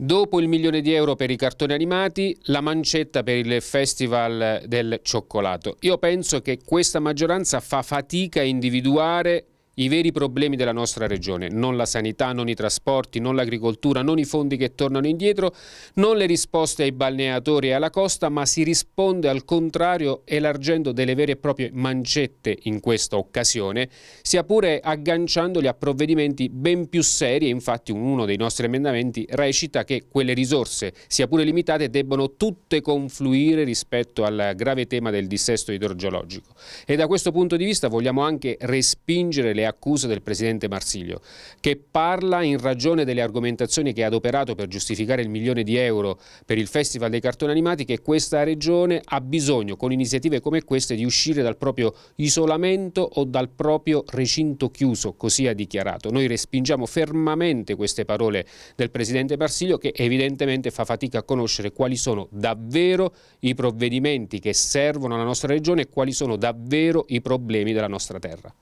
Dopo il milione di euro per i cartoni animati, la mancetta per il Festival del Cioccolato. Io penso che questa maggioranza fa fatica a individuare i veri problemi della nostra regione, non la sanità, non i trasporti, non l'agricoltura, non i fondi che tornano indietro, non le risposte ai balneatori e alla costa, ma si risponde al contrario elargendo delle vere e proprie mancette in questa occasione, sia pure agganciandoli a provvedimenti ben più seri, infatti uno dei nostri emendamenti recita che quelle risorse, sia pure limitate, debbano tutte confluire rispetto al grave tema del dissesto idrogeologico. E da questo punto di vista vogliamo anche respingere le accuse del presidente Marsiglio, che parla in ragione delle argomentazioni che ha adoperato per giustificare il milione di euro per il Festival dei cartoni animati, che questa regione ha bisogno, con iniziative come queste, di uscire dal proprio isolamento o dal proprio recinto chiuso, così ha dichiarato. Noi respingiamo fermamente queste parole del presidente Marsiglio, che evidentemente fa fatica a conoscere quali sono davvero i provvedimenti che servono alla nostra regione e quali sono davvero i problemi della nostra terra.